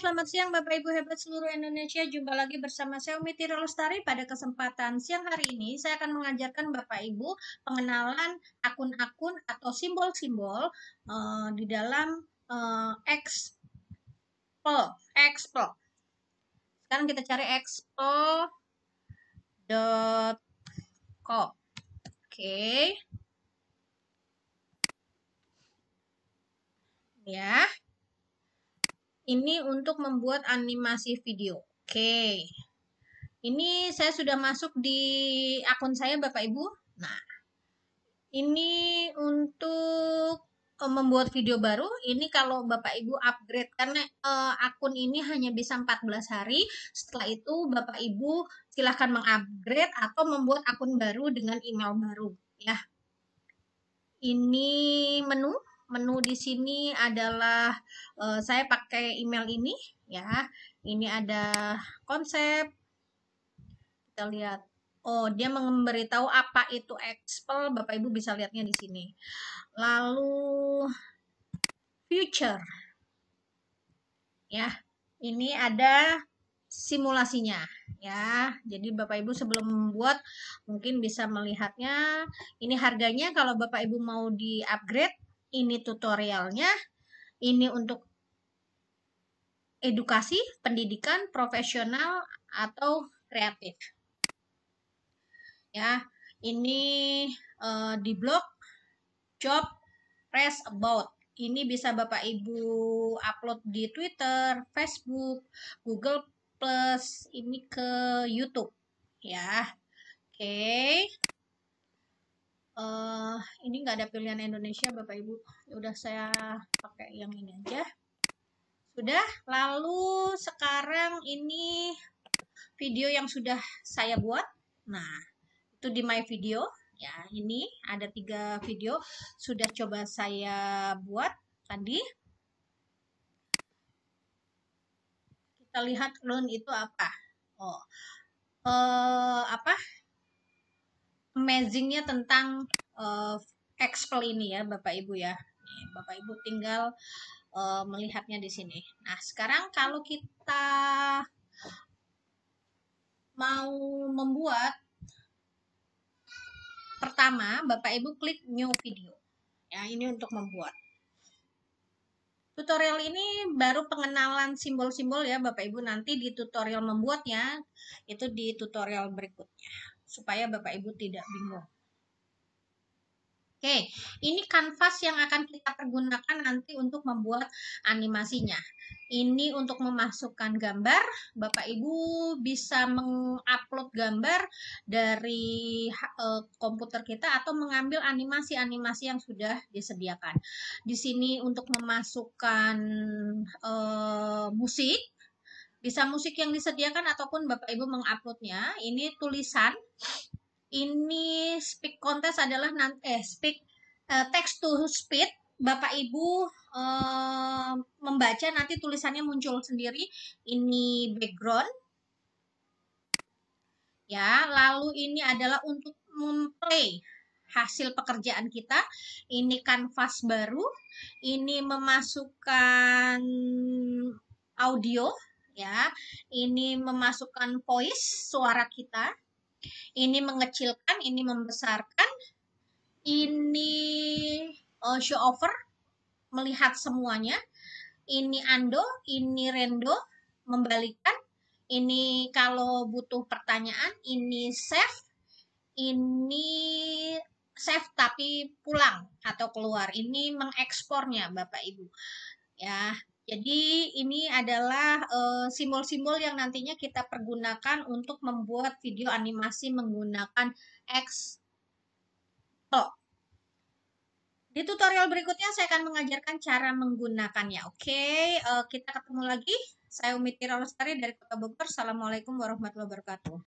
selamat siang Bapak Ibu hebat seluruh Indonesia. Jumpa lagi bersama saya Umi Tiro Lestari. Pada kesempatan siang hari ini, saya akan mengajarkan Bapak Ibu pengenalan akun-akun atau simbol-simbol uh, di dalam uh, Expo. Expo. Sekarang kita cari expo. Co. Oke. Okay. Ya. Ini untuk membuat animasi video. Oke. Ini saya sudah masuk di akun saya Bapak Ibu. Nah, ini untuk eh, membuat video baru ini kalau Bapak Ibu upgrade karena uh, akun ini hanya bisa 14 hari setelah itu Bapak Ibu silahkan mengupgrade atau membuat akun baru dengan email baru ya ini menu menu di sini adalah uh, saya pakai email ini ya. Ini ada konsep. Kita lihat. Oh, dia memberitahu apa itu Excel. Bapak Ibu bisa lihatnya di sini. Lalu future. Ya, ini ada simulasinya ya. Jadi Bapak Ibu sebelum membuat mungkin bisa melihatnya. Ini harganya kalau Bapak Ibu mau di-upgrade ini tutorialnya, ini untuk edukasi, pendidikan, profesional, atau kreatif. Ya, ini uh, di blog job press about. Ini bisa Bapak Ibu upload di Twitter, Facebook, Google Plus, ini ke YouTube. Ya, oke. Okay uh, ini nggak ada pilihan Indonesia Bapak Ibu ya udah saya pakai yang ini aja sudah lalu sekarang ini video yang sudah saya buat nah itu di my video ya ini ada tiga video sudah coba saya buat tadi kita lihat clone itu apa oh eh, apa amazingnya tentang uh, Excel ini ya Bapak Ibu ya. Bapak Ibu tinggal uh, melihatnya di sini. Nah sekarang kalau kita mau membuat pertama Bapak Ibu klik new video. Ya ini untuk membuat. Tutorial ini baru pengenalan simbol-simbol ya Bapak Ibu nanti di tutorial membuatnya itu di tutorial berikutnya supaya Bapak Ibu tidak bingung. Oke, ini kanvas yang akan kita pergunakan nanti untuk membuat animasinya. Ini untuk memasukkan gambar, Bapak Ibu bisa mengupload gambar dari eh, komputer kita atau mengambil animasi-animasi yang sudah disediakan. Di sini untuk memasukkan e, musik, bisa musik yang disediakan ataupun Bapak Ibu menguploadnya. Ini tulisan ini speak contest adalah eh speak uh, text to speed Bapak Ibu uh, membaca nanti tulisannya muncul sendiri. Ini background. Ya, lalu ini adalah untuk memplay hasil pekerjaan kita. Ini kanvas baru. Ini memasukkan audio ya. Ini memasukkan voice suara kita ini mengecilkan, ini membesarkan, ini uh, show over, melihat semuanya, ini ando, ini rendo, membalikan, ini kalau butuh pertanyaan, ini save, ini save tapi pulang atau keluar, ini mengekspornya Bapak Ibu. Ya, jadi ini adalah eh, simbol-simbol uh, yang nantinya kita pergunakan untuk membuat video animasi menggunakan oh. Di tutorial berikutnya saya akan mengajarkan cara menggunakannya. Oke, okay, uh, eh, kita ketemu lagi. Saya Umi Tira dari Kota Bogor. Assalamualaikum warahmatullahi wabarakatuh.